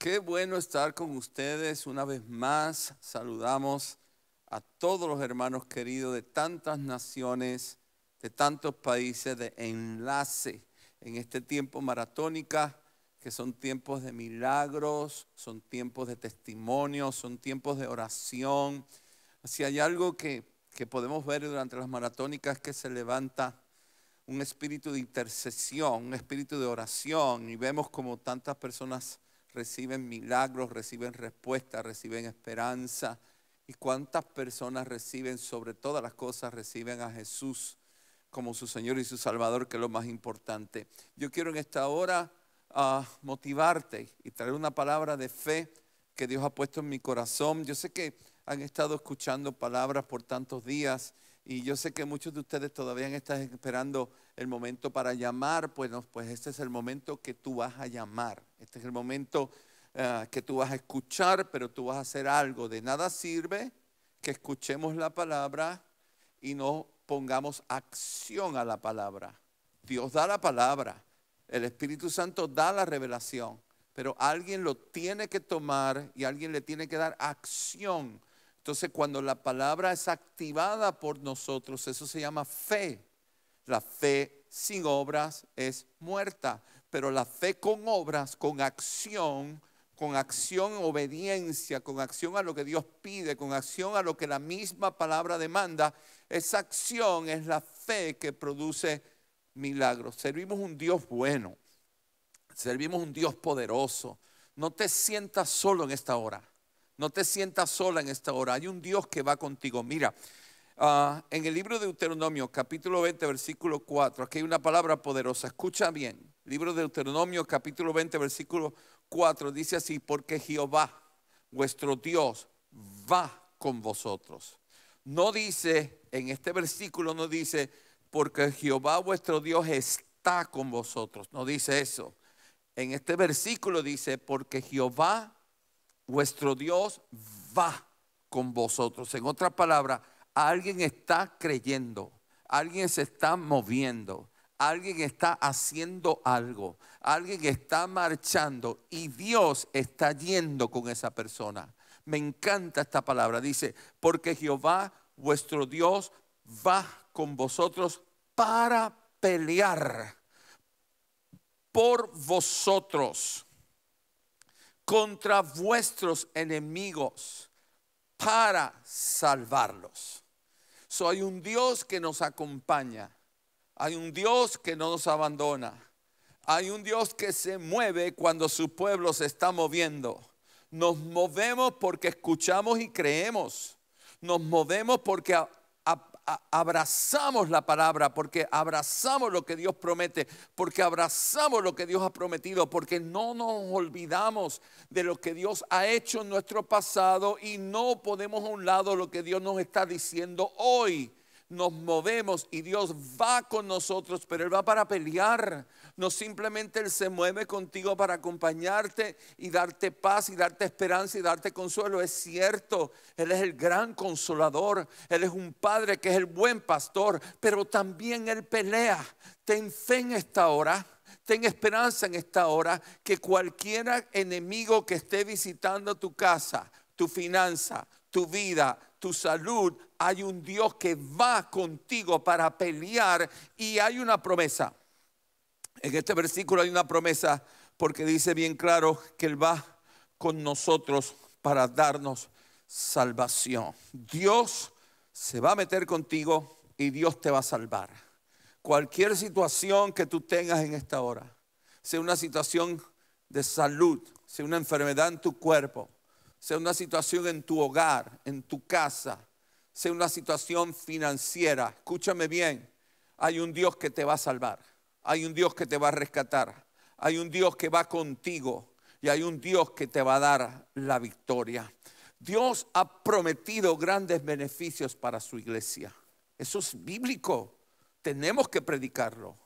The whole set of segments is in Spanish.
Qué bueno estar con ustedes una vez más. Saludamos a todos los hermanos queridos de tantas naciones, de tantos países de enlace en este tiempo maratónica, que son tiempos de milagros, son tiempos de testimonio, son tiempos de oración. Si hay algo que, que podemos ver durante las maratónicas que se levanta un espíritu de intercesión, un espíritu de oración, y vemos como tantas personas reciben milagros, reciben respuestas reciben esperanza. Y cuántas personas reciben, sobre todas las cosas, reciben a Jesús como su Señor y su Salvador, que es lo más importante. Yo quiero en esta hora ah, motivarte y traer una palabra de fe que Dios ha puesto en mi corazón. Yo sé que han estado escuchando palabras por tantos días y yo sé que muchos de ustedes todavía están esperando el momento para llamar, pues, pues este es el momento que tú vas a llamar. Este es el momento ah, que tú vas a escuchar, pero tú vas a hacer algo. De nada sirve que escuchemos la palabra y no pongamos acción a la palabra. Dios da la palabra, el Espíritu Santo da la revelación, pero alguien lo tiene que tomar y alguien le tiene que dar acción entonces cuando la palabra es activada por nosotros, eso se llama fe. La fe sin obras es muerta, pero la fe con obras, con acción, con acción obediencia, con acción a lo que Dios pide, con acción a lo que la misma palabra demanda, esa acción es la fe que produce milagros. Servimos un Dios bueno, servimos un Dios poderoso. No te sientas solo en esta hora. No te sientas sola en esta hora. Hay un Dios que va contigo. Mira, ah, en el libro de Deuteronomio, capítulo 20, versículo 4, aquí hay una palabra poderosa. Escucha bien. Libro de Deuteronomio, capítulo 20, versículo 4, dice así, porque Jehová, vuestro Dios, va con vosotros. No dice, en este versículo no dice, porque Jehová vuestro Dios está con vosotros. No dice eso. En este versículo dice, porque Jehová vuestro Dios va con vosotros. En otra palabra alguien está creyendo, alguien se está moviendo, alguien está haciendo algo, alguien está marchando y Dios está yendo con esa persona. Me encanta esta palabra. Dice, porque Jehová vuestro Dios va con vosotros para pelear por vosotros contra vuestros enemigos para salvarlos. So, hay un Dios que nos acompaña, hay un Dios que no nos abandona, hay un Dios que se mueve cuando su pueblo se está moviendo. Nos movemos porque escuchamos y creemos. Nos movemos porque abrazamos la palabra, porque abrazamos lo que Dios promete, porque abrazamos lo que Dios ha prometido, porque no nos olvidamos de lo que Dios ha hecho en nuestro pasado y no podemos a un lado lo que Dios nos está diciendo hoy. Nos movemos y Dios va con nosotros, pero Él va para pelear no simplemente Él se mueve contigo para acompañarte y darte paz y darte esperanza y darte consuelo. Es cierto, Él es el gran consolador. Él es un padre que es el buen pastor, pero también Él pelea. Ten fe en esta hora. Ten esperanza en esta hora que cualquier enemigo que esté visitando tu casa, tu finanza, tu vida, tu salud, hay un Dios que va contigo para pelear y hay una promesa. En este versículo hay una promesa porque dice bien claro que Él va con nosotros para darnos salvación. Dios se va a meter contigo y Dios te va a salvar. Cualquier situación que tú tengas en esta hora, sea una situación de salud, sea una enfermedad en tu cuerpo, sea una situación en tu hogar, en tu casa, sea una situación financiera, escúchame bien, hay un Dios que te va a salvar. Hay un Dios que te va a rescatar. Hay un Dios que va contigo. Y hay un Dios que te va a dar la victoria. Dios ha prometido grandes beneficios para su iglesia. Eso es bíblico. Tenemos que predicarlo.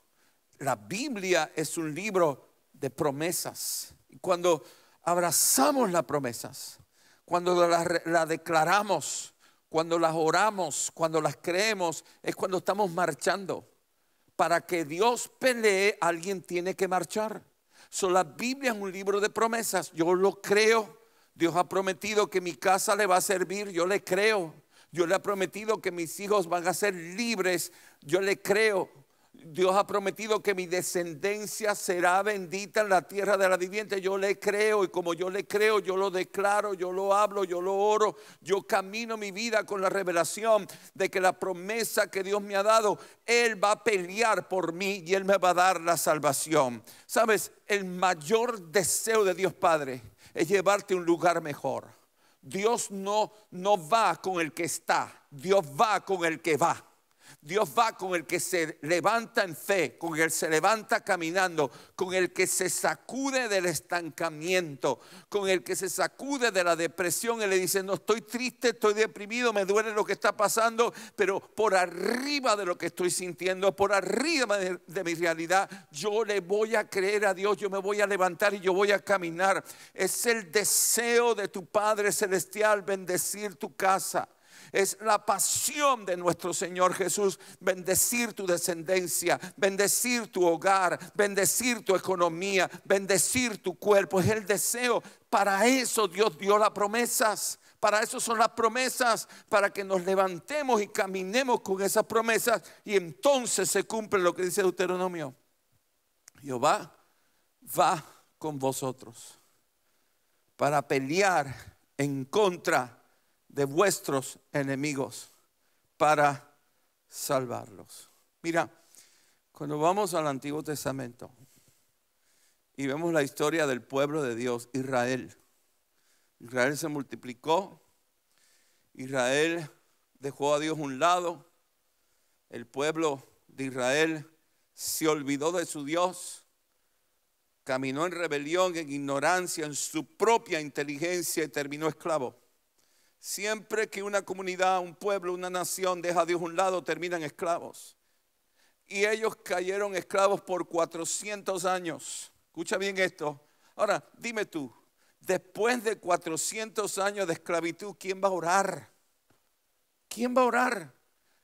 La Biblia es un libro de promesas. cuando abrazamos las promesas, cuando las declaramos, cuando las oramos, cuando las creemos, es cuando estamos marchando para que Dios pelee, alguien tiene que marchar. So, la Biblia es un libro de promesas. Yo lo creo. Dios ha prometido que mi casa le va a servir. Yo le creo. Yo le ha prometido que mis hijos van a ser libres. Yo le creo. Dios ha prometido que mi descendencia será bendita en la tierra de la viviente. Yo le creo y como yo le creo, yo lo declaro, yo lo hablo, yo lo oro, yo camino mi vida con la revelación de que la promesa que Dios me ha dado, Él va a pelear por mí y Él me va a dar la salvación. Sabes, el mayor deseo de Dios Padre es llevarte a un lugar mejor. Dios no, no va con el que está, Dios va con el que va. Dios va con el que se levanta en fe, con el que se levanta caminando, con el que se sacude del estancamiento, con el que se sacude de la depresión y le dice, no estoy triste, estoy deprimido, me duele lo que está pasando, pero por arriba de lo que estoy sintiendo, por arriba de, de mi realidad, yo le voy a creer a Dios, yo me voy a levantar y yo voy a caminar. Es el deseo de tu Padre Celestial bendecir tu casa. Es la pasión de nuestro Señor Jesús bendecir tu descendencia, bendecir tu hogar, bendecir tu economía, bendecir tu cuerpo. Es el deseo. Para eso Dios dio las promesas. Para eso son las promesas, para que nos levantemos y caminemos con esas promesas y entonces se cumple lo que dice Deuteronomio. Jehová va con vosotros para pelear en contra de vuestros enemigos para salvarlos. Mira, cuando vamos al Antiguo Testamento y vemos la historia del pueblo de Dios, Israel, Israel se multiplicó, Israel dejó a Dios un lado, el pueblo de Israel se olvidó de su Dios, caminó en rebelión, en ignorancia, en su propia inteligencia y terminó esclavo. Siempre que una comunidad, un pueblo, una nación deja a Dios un lado, terminan esclavos. Y ellos cayeron esclavos por 400 años. Escucha bien esto. Ahora, dime tú, después de 400 años de esclavitud, ¿quién va a orar? ¿Quién va a orar?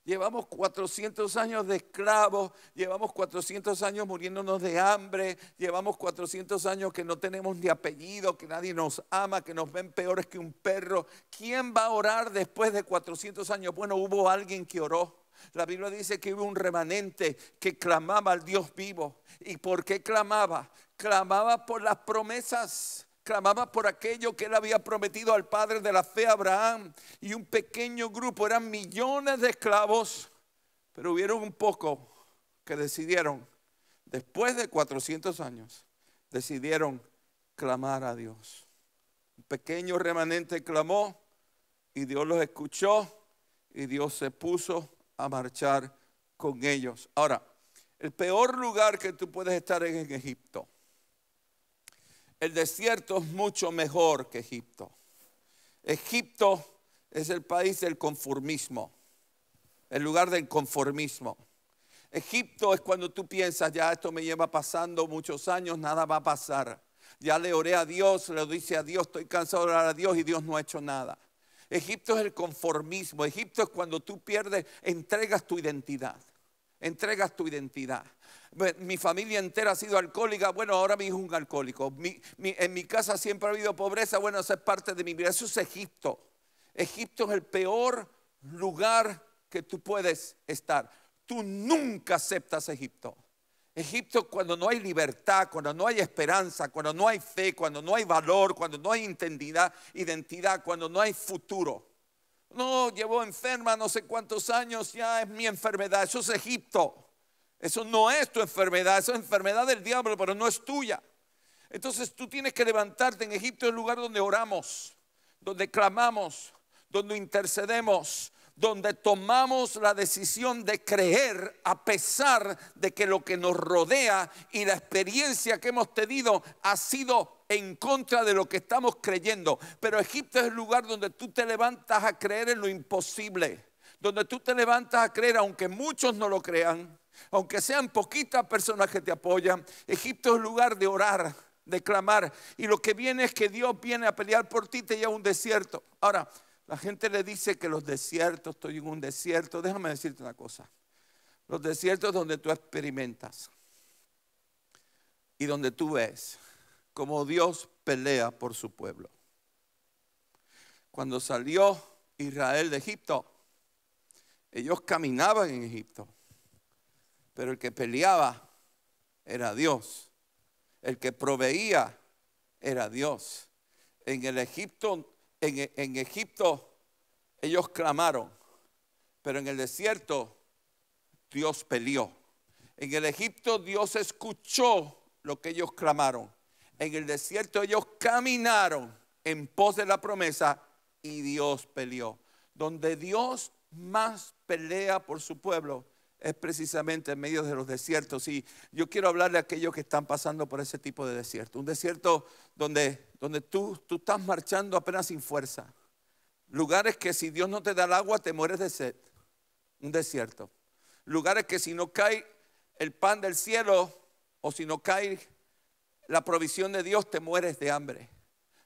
Llevamos 400 años de esclavos, llevamos 400 años muriéndonos de hambre, llevamos 400 años que no tenemos ni apellido, que nadie nos ama, que nos ven peores que un perro. ¿Quién va a orar después de 400 años? Bueno, hubo alguien que oró. La Biblia dice que hubo un remanente que clamaba al Dios vivo. ¿Y por qué clamaba? Clamaba por las promesas clamaba por aquello que él había prometido al padre de la fe Abraham y un pequeño grupo, eran millones de esclavos, pero hubieron un poco que decidieron, después de 400 años, decidieron clamar a Dios. Un pequeño remanente clamó y Dios los escuchó y Dios se puso a marchar con ellos. Ahora, el peor lugar que tú puedes estar es en Egipto el desierto es mucho mejor que Egipto. Egipto es el país del conformismo, el lugar del conformismo. Egipto es cuando tú piensas, ya esto me lleva pasando muchos años, nada va a pasar. Ya le oré a Dios, le dice a Dios, estoy cansado de orar a Dios y Dios no ha hecho nada. Egipto es el conformismo. Egipto es cuando tú pierdes, entregas tu identidad. Entregas tu identidad mi familia entera ha sido alcohólica, bueno, ahora mi hijo es un alcohólico. en mi casa siempre ha habido pobreza, bueno, eso es parte de mi vida. Eso es Egipto. Egipto es el peor lugar que tú puedes estar. Tú nunca aceptas Egipto. Egipto cuando no hay libertad, cuando no hay esperanza, cuando no hay fe, cuando no hay valor, cuando no hay identidad, identidad cuando no hay futuro. No, llevo enferma no sé cuántos años, ya es mi enfermedad, eso es Egipto. Eso no es tu enfermedad, eso es enfermedad del diablo, pero no es tuya. Entonces tú tienes que levantarte. En Egipto es el lugar donde oramos, donde clamamos, donde intercedemos, donde tomamos la decisión de creer a pesar de que lo que nos rodea y la experiencia que hemos tenido ha sido en contra de lo que estamos creyendo. Pero Egipto es el lugar donde tú te levantas a creer en lo imposible, donde tú te levantas a creer aunque muchos no lo crean, aunque sean poquitas personas que te apoyan, Egipto es lugar de orar, de clamar. Y lo que viene es que Dios viene a pelear por ti, te lleva a un desierto. Ahora, la gente le dice que los desiertos, estoy en un desierto. Déjame decirte una cosa. Los desiertos donde tú experimentas y donde tú ves cómo Dios pelea por su pueblo. Cuando salió Israel de Egipto, ellos caminaban en Egipto. Pero el que peleaba era Dios. El que proveía era Dios. En el Egipto, en, en Egipto ellos clamaron, pero en el desierto Dios peleó. En el Egipto Dios escuchó lo que ellos clamaron. En el desierto ellos caminaron en pos de la promesa y Dios peleó. Donde Dios más pelea por su pueblo es precisamente en medio de los desiertos. Y yo quiero hablarle a aquellos que están pasando por ese tipo de desierto. Un desierto donde, donde tú, tú estás marchando apenas sin fuerza. Lugares que si Dios no te da el agua te mueres de sed. Un desierto. Lugares que si no cae el pan del cielo o si no cae la provisión de Dios te mueres de hambre.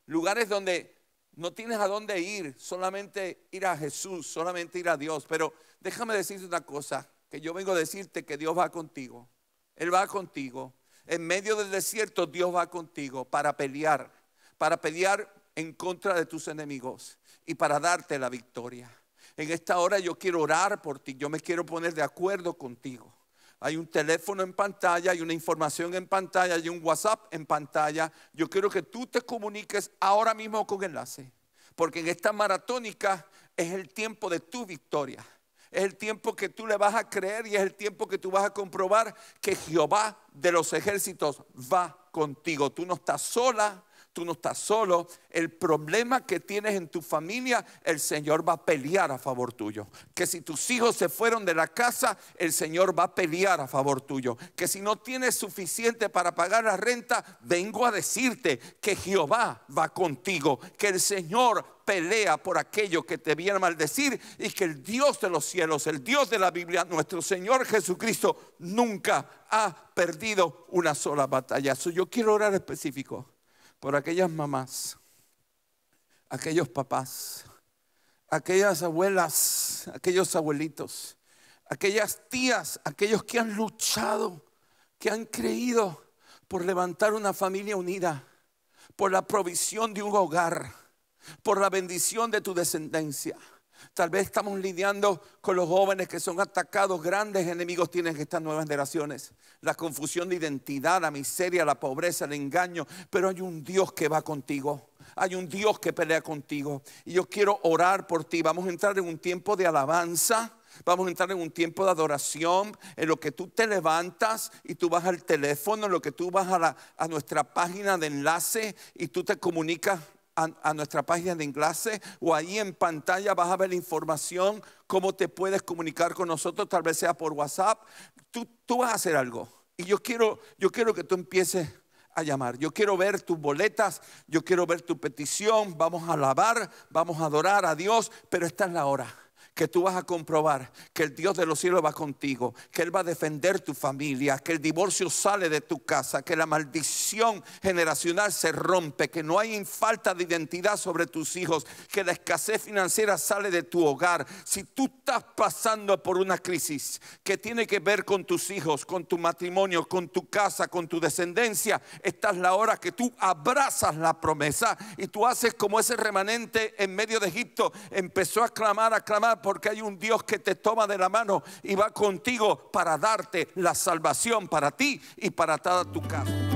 Lugares donde no tienes a dónde ir, solamente ir a Jesús, solamente ir a Dios. Pero déjame decirte una cosa, que yo vengo a decirte que Dios va contigo. Él va contigo. En medio del desierto Dios va contigo para pelear, para pelear en contra de tus enemigos y para darte la victoria. En esta hora yo quiero orar por ti, yo me quiero poner de acuerdo contigo. Hay un teléfono en pantalla, hay una información en pantalla, hay un WhatsApp en pantalla. Yo quiero que tú te comuniques ahora mismo con enlace, porque en esta maratónica es el tiempo de tu victoria es el tiempo que tú le vas a creer y es el tiempo que tú vas a comprobar que Jehová de los ejércitos va contigo. Tú no estás sola, tú no estás solo. El problema que tienes en tu familia, el Señor va a pelear a favor tuyo. Que si tus hijos se fueron de la casa, el Señor va a pelear a favor tuyo. Que si no tienes suficiente para pagar la renta, vengo a decirte que Jehová va contigo, que el Señor pelea por aquello que te viene a maldecir y que el Dios de los cielos, el Dios de la Biblia, nuestro Señor Jesucristo, nunca ha perdido una sola batalla. yo quiero orar específico por aquellas mamás, aquellos papás, aquellas abuelas, aquellos abuelitos, aquellas tías, aquellos que han luchado, que han creído por levantar una familia unida, por la provisión de un hogar por la bendición de tu descendencia. Tal vez estamos lidiando con los jóvenes que son atacados, grandes enemigos tienen estas nuevas generaciones. La confusión de identidad, la miseria, la pobreza, el engaño. Pero hay un Dios que va contigo. Hay un Dios que pelea contigo. Y yo quiero orar por ti. Vamos a entrar en un tiempo de alabanza. Vamos a entrar en un tiempo de adoración, en lo que tú te levantas y tú vas al teléfono, en lo que tú vas a, a nuestra página de enlace y tú te comunicas a, nuestra página de enlace o ahí en pantalla vas a ver la información, cómo te puedes comunicar con nosotros, tal vez sea por WhatsApp. Tú, vas a hacer algo. Y yo quiero, yo quiero que tú empieces a llamar. Yo quiero ver tus boletas, yo quiero ver tu petición, vamos a alabar, vamos a adorar a Dios, pero esta es la hora que tú vas a comprobar que el Dios de los cielos va contigo, que Él va a defender tu familia, que el divorcio sale de tu casa, que la maldición generacional se rompe, que no hay falta de identidad sobre tus hijos, que la escasez financiera sale de tu hogar. Si tú estás pasando por una crisis que tiene que ver con tus hijos, con tu matrimonio, con tu casa, con tu descendencia, esta la hora que tú abrazas la promesa y tú haces como ese remanente en medio de Egipto empezó a clamar, a clamar porque hay un Dios que te toma de la mano y va contigo para darte la salvación para ti y para toda tu casa.